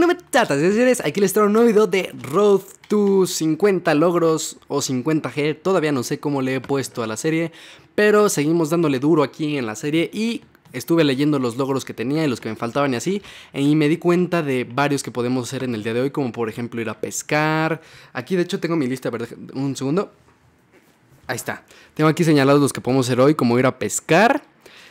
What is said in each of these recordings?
no me de señores, aquí les traigo un nuevo video de Road to 50 logros o 50G, todavía no sé cómo le he puesto a la serie, pero seguimos dándole duro aquí en la serie y estuve leyendo los logros que tenía y los que me faltaban y así, e, y me di cuenta de varios que podemos hacer en el día de hoy, como por ejemplo ir a pescar, aquí de hecho tengo mi lista, un segundo... Ahí está. Tengo aquí señalados los que podemos hacer hoy, como ir a pescar.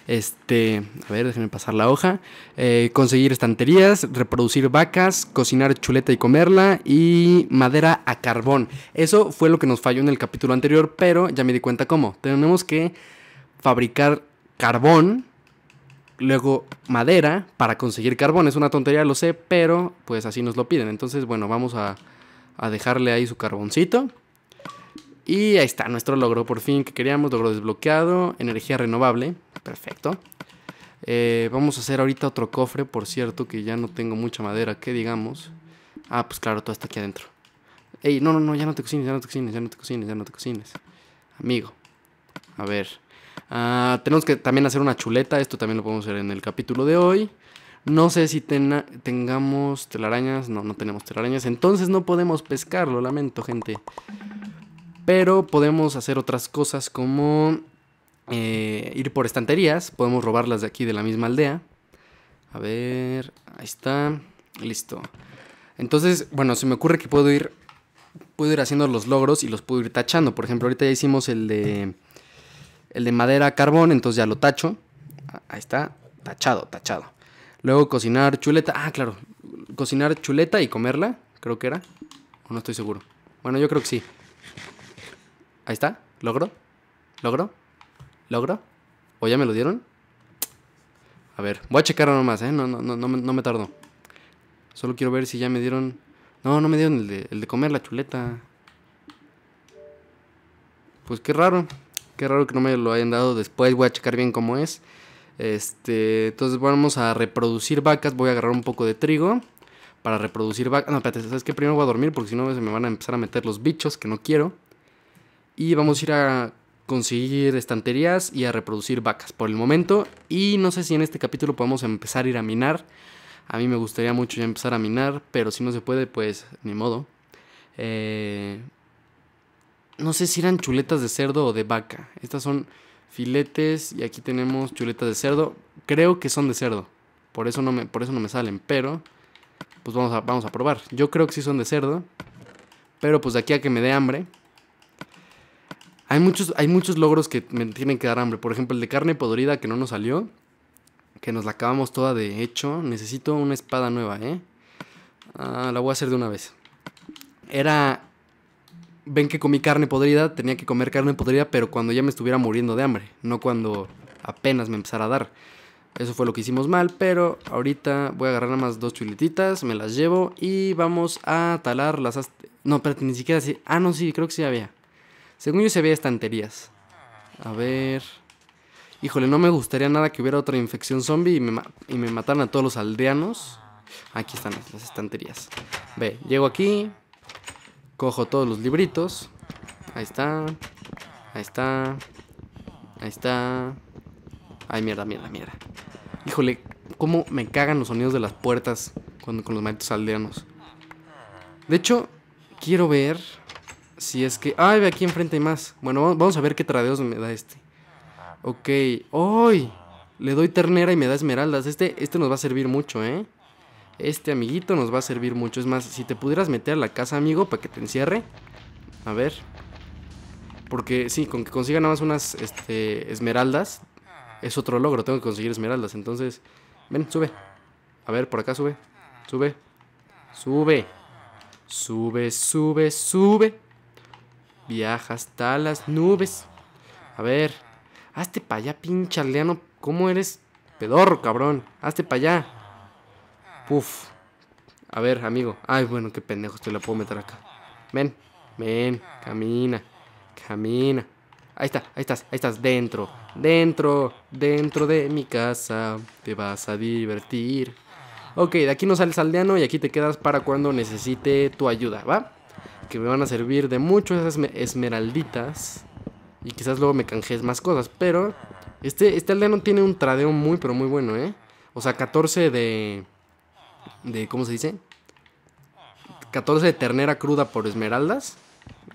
Este, a ver, déjenme pasar la hoja. Eh, conseguir estanterías, reproducir vacas, cocinar chuleta y comerla y madera a carbón. Eso fue lo que nos falló en el capítulo anterior, pero ya me di cuenta cómo. Tenemos que fabricar carbón, luego madera para conseguir carbón. Es una tontería, lo sé, pero pues así nos lo piden. Entonces, bueno, vamos a, a dejarle ahí su carboncito. Y ahí está nuestro logro, por fin que queríamos, logro desbloqueado, energía renovable, perfecto. Eh, vamos a hacer ahorita otro cofre, por cierto, que ya no tengo mucha madera, que digamos. Ah, pues claro, todo está aquí adentro. Ey, no, no, no, ya no te cocines, ya no te cocines, ya no te cocines, ya no te cocines. Amigo, a ver. Ah, tenemos que también hacer una chuleta, esto también lo podemos hacer en el capítulo de hoy. No sé si tengamos telarañas, no, no tenemos telarañas, entonces no podemos pescarlo, lamento, gente. Pero podemos hacer otras cosas como eh, ir por estanterías. Podemos robarlas de aquí, de la misma aldea. A ver, ahí está. Listo. Entonces, bueno, se me ocurre que puedo ir, puedo ir haciendo los logros y los puedo ir tachando. Por ejemplo, ahorita ya hicimos el de, el de madera carbón, entonces ya lo tacho. Ahí está, tachado, tachado. Luego cocinar chuleta. Ah, claro. Cocinar chuleta y comerla, creo que era. O no estoy seguro. Bueno, yo creo que sí. Ahí está. Logro. Logro. Logro. ¿O ya me lo dieron? A ver, voy a checar nomás, ¿eh? No, no, no, no, me tardo. Solo quiero ver si ya me dieron... No, no me dieron el de, comer la chuleta. Pues qué raro. Qué raro que no me lo hayan dado. Después voy a checar bien cómo es. Este, entonces vamos a reproducir vacas. Voy a agarrar un poco de trigo para reproducir vacas. No, espérate, ¿sabes qué? Primero voy a dormir porque si no se me van a empezar a meter los bichos que no quiero. Y vamos a ir a conseguir estanterías y a reproducir vacas por el momento. Y no sé si en este capítulo podemos empezar a ir a minar. A mí me gustaría mucho ya empezar a minar, pero si no se puede, pues ni modo. Eh, no sé si eran chuletas de cerdo o de vaca. Estas son filetes y aquí tenemos chuletas de cerdo. Creo que son de cerdo. Por eso no me, por eso no me salen, pero pues vamos a, vamos a probar. Yo creo que sí son de cerdo, pero pues de aquí a que me dé hambre, hay muchos, hay muchos logros que me tienen que dar hambre. Por ejemplo, el de carne podrida que no nos salió. Que nos la acabamos toda de hecho. Necesito una espada nueva, ¿eh? Ah, la voy a hacer de una vez. Era... Ven que comí carne podrida, tenía que comer carne podrida, pero cuando ya me estuviera muriendo de hambre, no cuando apenas me empezara a dar. Eso fue lo que hicimos mal, pero ahorita voy a agarrar nada más dos chuletitas, me las llevo y vamos a talar las... No, espérate, ni siquiera así... Ah, no, sí, creo que sí había. Según yo se veía estanterías. A ver. Híjole, no me gustaría nada que hubiera otra infección zombie y me, y me mataran a todos los aldeanos. Aquí están las estanterías. Ve, llego aquí. Cojo todos los libritos. Ahí está. Ahí está. Ahí está. Ay, mierda, mierda, mierda. Híjole, cómo me cagan los sonidos de las puertas cuando, con los malditos aldeanos. De hecho, quiero ver si es que... ¡Ay, aquí enfrente hay más! Bueno, vamos a ver qué tradeos me da este. Ok. ¡Ay! Le doy ternera y me da esmeraldas. Este, este nos va a servir mucho, ¿eh? Este amiguito nos va a servir mucho. Es más, si te pudieras meter a la casa, amigo, para que te encierre. A ver. Porque sí, con que consiga nada más unas este, esmeraldas, es otro logro. Tengo que conseguir esmeraldas. Entonces, ven, sube. A ver, por acá sube. Sube. Sube. Sube, sube, sube. Viaja hasta las nubes. A ver, hazte para allá, pinche aldeano. ¿Cómo eres? Pedorro, cabrón. Hazte para allá. Puf. A ver, amigo. Ay, bueno, qué pendejo. Te la puedo meter acá. Ven, ven. Camina, camina. Ahí está, ahí estás, ahí estás. Dentro, dentro, dentro de mi casa. Te vas a divertir. Ok, de aquí no sales aldeano y aquí te quedas para cuando necesite tu ayuda, ¿va? que me van a servir de mucho esas esmeralditas. Y quizás luego me canjees más cosas. Pero este, este aldeano tiene un tradeo muy, pero muy bueno, ¿eh? O sea, 14 de... de ¿Cómo se dice? 14 de ternera cruda por esmeraldas.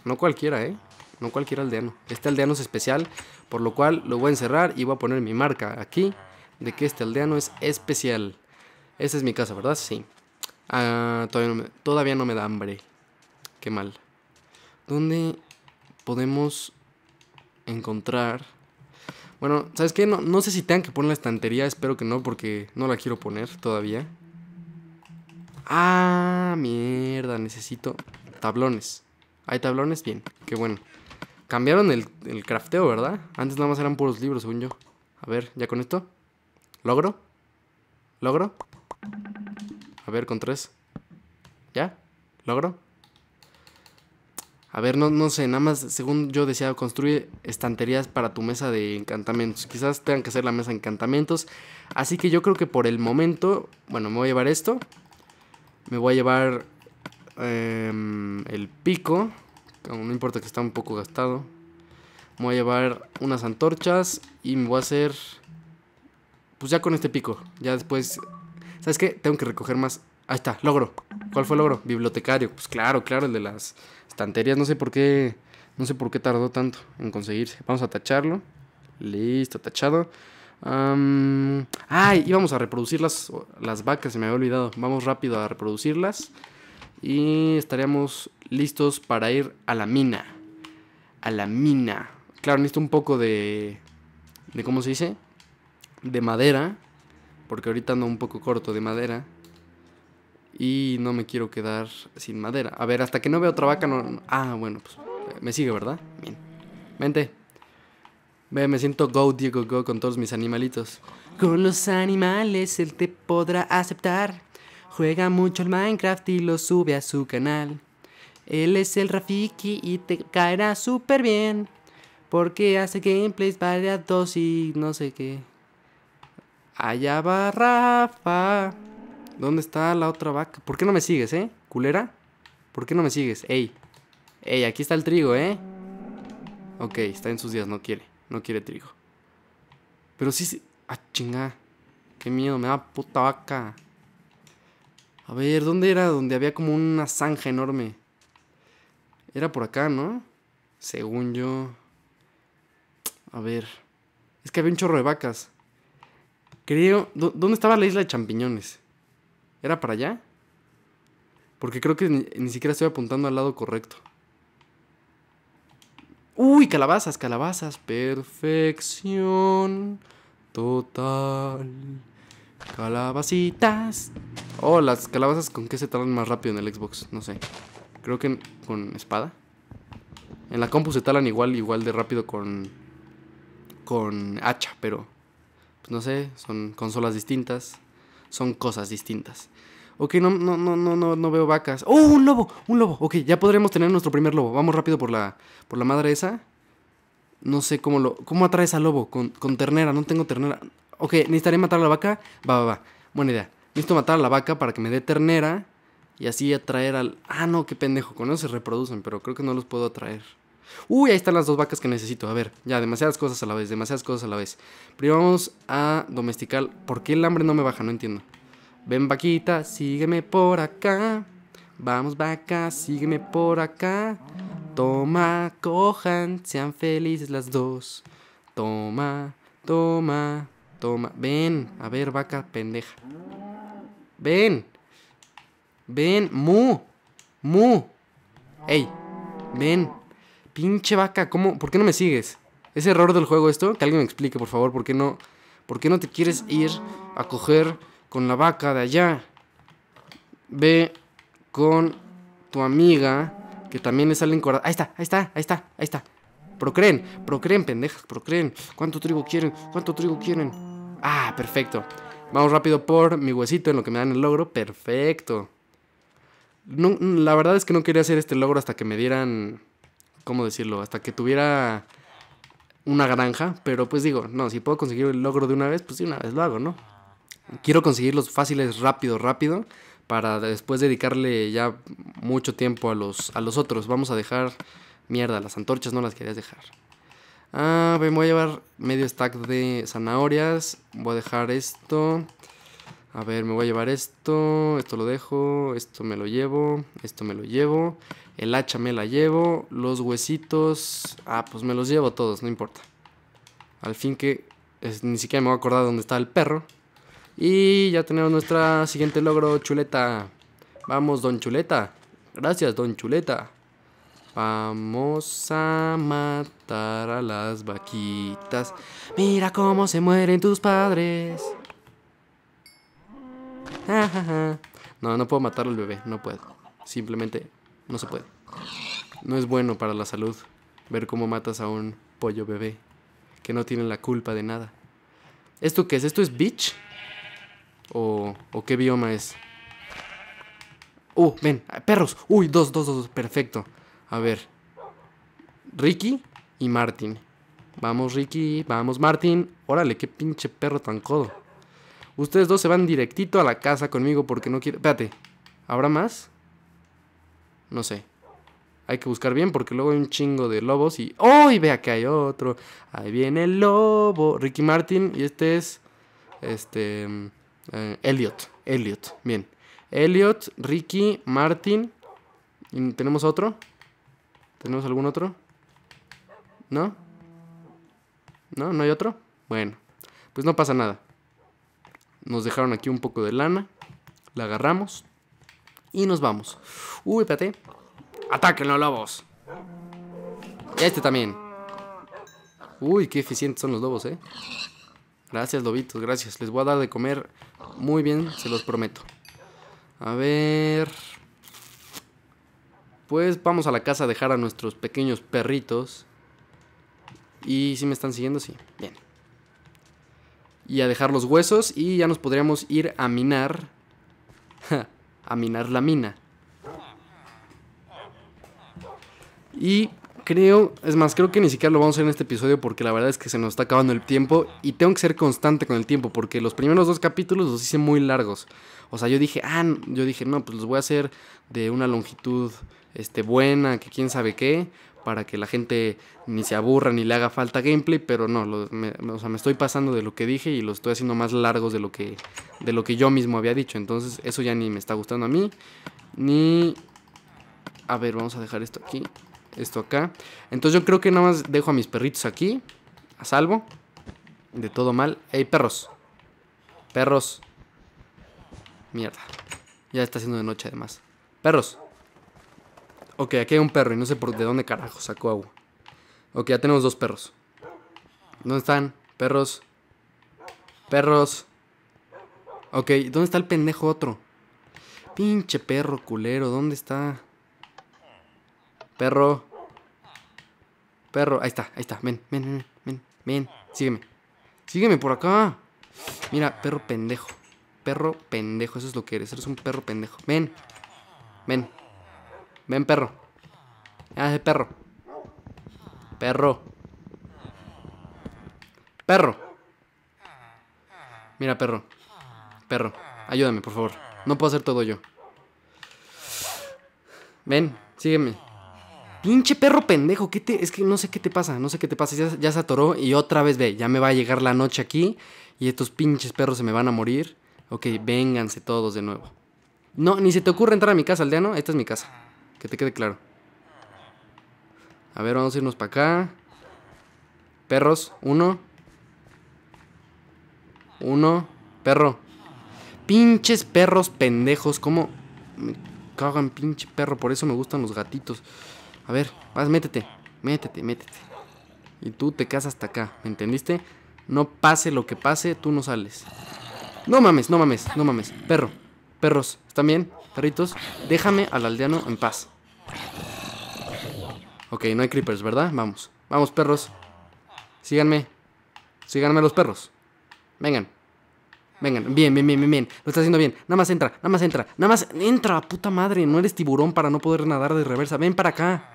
No cualquiera, ¿eh? No cualquiera aldeano. Este aldeano es especial, por lo cual lo voy a encerrar y voy a poner mi marca aquí de que este aldeano es especial. Esa es mi casa, ¿verdad? Sí. Ah, todavía, todavía no me da hambre qué mal. ¿Dónde podemos encontrar? Bueno, ¿sabes qué? No, sé si tengan que poner la estantería, espero que no, porque no la quiero poner todavía. Ah, mierda, necesito tablones. ¿Hay tablones? Bien, qué bueno. Cambiaron el, el crafteo, ¿verdad? Antes nada más eran puros libros, según yo. A ver, ¿ya con esto? ¿Logro? ¿Logro? A ver, con tres. ¿Ya? ¿Logro? A ver, no, sé, nada más, según yo decía, construir estanterías para tu mesa de encantamientos. Quizás tengan que hacer la mesa de encantamientos. Así que yo creo que por el momento, bueno, me voy a llevar esto. Me voy a llevar em, el pico. No importa que está un poco gastado. Me voy a llevar unas antorchas y me voy a hacer... Pues ya con este pico. Ya después... ¿Sabes qué? Tengo que recoger más... Ahí está, logro. ¿Cuál fue el logro? Bibliotecario. Pues claro, claro, el de las tanterías No sé por qué. No sé por qué tardó tanto en conseguirse. Vamos a tacharlo. Listo, tachado. ay ah, íbamos a reproducir las, las vacas, se me había olvidado. Vamos rápido a reproducirlas. Y estaríamos listos para ir a la mina. A la mina. Claro, necesito un poco de... ¿De cómo se dice? De madera. Porque ahorita ando un poco corto de madera. Y no me quiero quedar sin madera. A ver, hasta que no veo otra vaca, no... Ah, bueno, pues eh, me sigue, ¿verdad? Bien. Vente. Ve, me siento go, Diego, go con todos mis animalitos. Con los animales él te podrá aceptar. Juega mucho el Minecraft y lo sube a su canal. Él es el Rafiki y te caerá súper bien. Porque hace gameplays variados y no sé qué. Allá va Rafa. ¿Dónde está la otra vaca? ¿Por qué no me sigues, eh? ¿Culera? ¿Por qué no me sigues? Ey. Ey, aquí está el trigo, ¿eh? Ok, está en sus días, no quiere. No quiere trigo. Pero sí, se... Ah, chinga. Qué miedo, me da puta vaca. A ver, ¿dónde era? Donde había como una zanja enorme. Era por acá, ¿no? Según yo. A ver. Es que había un chorro de vacas. Creo. ¿Dónde estaba la isla de champiñones? ¿Era para allá? Porque creo que ni, siquiera estoy apuntando al lado correcto. Uy, calabazas, calabazas. Perfección total. Calabacitas. Oh, las calabazas con qué se talan más rápido en el Xbox. No sé. Creo que con espada. En la compu se talan igual, igual de rápido con. con hacha, pero. Pues no sé, son consolas distintas son cosas distintas. Ok, no, no, no, no, no, veo vacas. ¡Oh, un lobo! ¡Un lobo! Ok, ya podremos tener nuestro primer lobo. Vamos rápido por la, por la madre esa. No sé cómo lo. ¿Cómo atraes al lobo? Con, con ternera, no tengo ternera. Ok, necesitaré matar a la vaca. Va, va, va. Buena idea. Necesito matar a la vaca para que me dé ternera. Y así atraer al. Ah, no, qué pendejo. Con eso se reproducen, pero creo que no los puedo atraer. Uy, ahí están las dos vacas que necesito. A ver, ya, demasiadas cosas a la vez, demasiadas cosas a la vez. Primero vamos a domesticar. ¿Por qué el hambre no me baja? No entiendo. Ven, vaquita, sígueme por acá. Vamos, vaca, sígueme por acá. Toma, cojan, sean felices las dos. Toma, toma, toma. Ven, a ver, vaca pendeja. Ven. Ven, mu. Mu. Ey, ven. Pinche vaca, ¿cómo? ¿Por qué no me sigues? ¿Es error del juego esto? Que alguien me explique, por favor, ¿por qué no? ¿Por qué no te quieres ir a coger con la vaca de allá? Ve con tu amiga, que también es alguien Ahí está, ahí está, ahí está, ahí está. Procreen, procreen, pendejas, procreen. ¿Cuánto trigo quieren? ¿Cuánto trigo quieren? Ah, perfecto. Vamos rápido por mi huesito en lo que me dan el logro. Perfecto. la verdad es que no quería hacer este logro hasta que me dieran ¿cómo decirlo? Hasta que tuviera una granja, pero pues digo, no, si puedo conseguir el logro de una vez, pues de una vez lo hago, ¿no? Quiero conseguir los fáciles, rápido, rápido, para después dedicarle ya mucho tiempo a los, a los otros. Vamos a dejar, mierda, las antorchas no las querías dejar. Ah, me voy a llevar medio stack de zanahorias, voy a dejar esto... A ver, me voy a llevar esto, esto lo dejo, esto me lo llevo, esto me lo llevo, el hacha me la llevo, los huesitos, ah, pues me los llevo todos, no importa. Al fin que ni siquiera me voy a acordar dónde está el perro. Y ya tenemos nuestro siguiente logro, chuleta. Vamos, don chuleta. Gracias, don chuleta. Vamos a matar a las vaquitas. Mira cómo se mueren tus padres. No, no puedo matar al bebé, no puedo. Simplemente no se puede. No es bueno para la salud ver cómo matas a un pollo bebé que no tiene la culpa de nada. ¿Esto qué es? ¿Esto es bitch? ¿O, o qué bioma es? ¡Uh, ven! ¡Perros! ¡Uy, dos, dos, dos! Perfecto. A ver. Ricky y Martin. Vamos, Ricky. Vamos, Martin. Órale, qué pinche perro tan codo. Ustedes dos se van directito a la casa conmigo porque no quiero... Espérate, ¿habrá más? No sé. Hay que buscar bien porque luego hay un chingo de lobos y... ¡Oh! vea que hay otro. Ahí viene el lobo. Ricky Martin y este es... Este... Eh, Elliot. Elliot. Bien. Elliot, Ricky, Martin. ¿Tenemos otro? ¿Tenemos algún otro? ¿No? ¿No? ¿No hay otro? Bueno. Pues no pasa nada. Nos dejaron aquí un poco de lana. La agarramos. Y nos vamos. Uy, espérate. ¡Atáquenlo, lobos! Este también. Uy, qué eficientes son los lobos, ¿eh? Gracias, lobitos, gracias. Les voy a dar de comer muy bien, se los prometo. A ver... Pues vamos a la casa a dejar a nuestros pequeños perritos. Y si me están siguiendo, sí. Bien y a dejar los huesos y ya nos podríamos ir a minar. a minar la mina. Y creo, es más, creo que ni siquiera lo vamos a hacer en este episodio porque la verdad es que se nos está acabando el tiempo y tengo que ser constante con el tiempo porque los primeros dos capítulos los hice muy largos. O sea, yo dije, ah, yo dije, no, pues los voy a hacer de una longitud este, buena, que quién sabe qué, para que la gente ni se aburra ni le haga falta gameplay, pero no, o sea, me estoy pasando de lo que dije y los estoy haciendo más largos de lo que, de lo que yo mismo había dicho. Entonces, eso ya ni me está gustando a mí, ni... A ver, vamos a dejar esto aquí esto acá. Entonces yo creo que nada más dejo a mis perritos aquí, a salvo, de todo mal. ¡Ey, perros! Perros. Mierda. Ya está haciendo de noche además. Perros. Ok, aquí hay un perro y no sé por de dónde carajo sacó agua. Ok, ya tenemos dos perros. ¿Dónde están? Perros. Perros. Ok, ¿dónde está el pendejo otro? Pinche perro culero, ¿dónde está? Perro. Perro, ahí está, ahí está. Ven, ven, ven, ven, ven. Sígueme. Sígueme por acá. Mira, perro pendejo. Perro pendejo, eso es lo que eres. Eres un perro pendejo. Ven. Ven. Ven, perro. Ah, perro. Perro. Perro. Mira, perro. Perro. Ayúdame, por favor. No puedo hacer todo yo. Ven, sígueme. Pinche perro pendejo, ¿qué te, es que no sé qué te pasa, no sé qué te pasa, ya, ya, se atoró y otra vez ve, ya me va a llegar la noche aquí y estos pinches perros se me van a morir. Ok, vénganse todos de nuevo. No, ni se te ocurre entrar a mi casa, aldeano, esta es mi casa, que te quede claro. A ver, vamos a irnos para acá. Perros, uno. Uno, perro. Pinches perros pendejos, ¿cómo? Me cagan pinche perro, por eso me gustan los gatitos. A ver, vas, métete. Métete, métete. Y tú te casas hasta acá, ¿me entendiste? No pase lo que pase, tú no sales. No mames, no mames, no mames. Perro, perros, ¿están bien? Perritos, déjame al aldeano en paz. Ok, no hay creepers, ¿verdad? Vamos, vamos, perros. Síganme. Síganme los perros. Vengan. Vengan, bien, bien, bien, bien, bien. Lo está haciendo bien. Nada más entra, nada más entra, nada más entra, puta madre. No eres tiburón para no poder nadar de reversa. Ven para acá.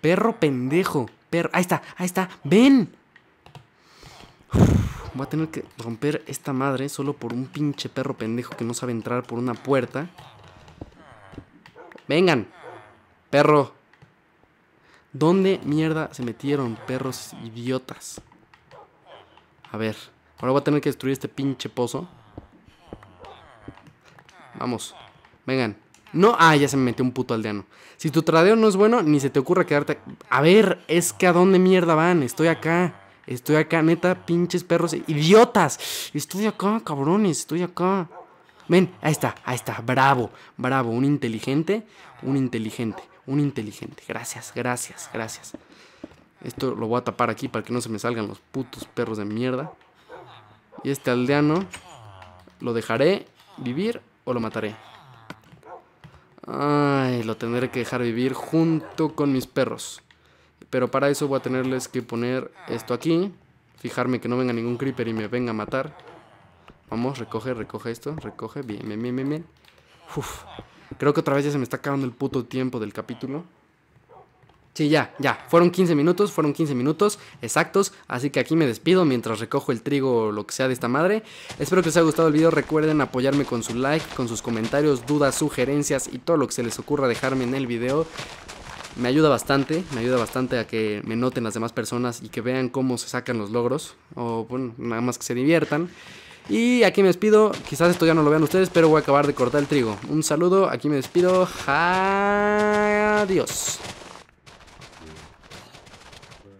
Perro pendejo. Perro. Ahí está, ahí está. Ven. voy a tener que romper esta madre solo por un pinche perro pendejo que no sabe entrar por una puerta. Vengan. Perro. ¿Dónde mierda se metieron, perros idiotas? A ver. Ahora voy a tener que destruir este pinche pozo. Vamos. Vengan. No, ah, ya se me metió un puto aldeano. Si tu tradeo no es bueno, ni se te ocurra quedarte. A ver, es que a dónde mierda van. Estoy acá. Estoy acá, neta, pinches perros, idiotas. Estoy acá, cabrones, estoy acá. Ven, ahí está, ahí está, bravo, bravo, un inteligente, un inteligente, un inteligente. Gracias, gracias, gracias. Esto lo voy a tapar aquí para que no se me salgan los putos perros de mierda. Y este aldeano lo dejaré vivir o lo mataré. Ay, lo tendré que dejar vivir junto con mis perros. Pero para eso voy a tenerles que poner esto aquí. Fijarme que no venga ningún creeper y me venga a matar. Vamos, recoge, recoge esto. Recoge, bien, bien, bien, bien. Uf. Creo que otra vez ya se me está acabando el puto tiempo del capítulo. Sí, ya, ya. Fueron 15 minutos, fueron 15 minutos exactos. Así que aquí me despido mientras recojo el trigo o lo que sea de esta madre. Espero que les haya gustado el video. Recuerden apoyarme con su like, con sus comentarios, dudas, sugerencias y todo lo que se les ocurra dejarme en el video. Me ayuda bastante, me ayuda bastante a que me noten las demás personas y que vean cómo se sacan los logros. O bueno, nada más que se diviertan. Y aquí me despido. Quizás esto ya no lo vean ustedes, pero voy a acabar de cortar el trigo. Un saludo, aquí me despido. Adiós.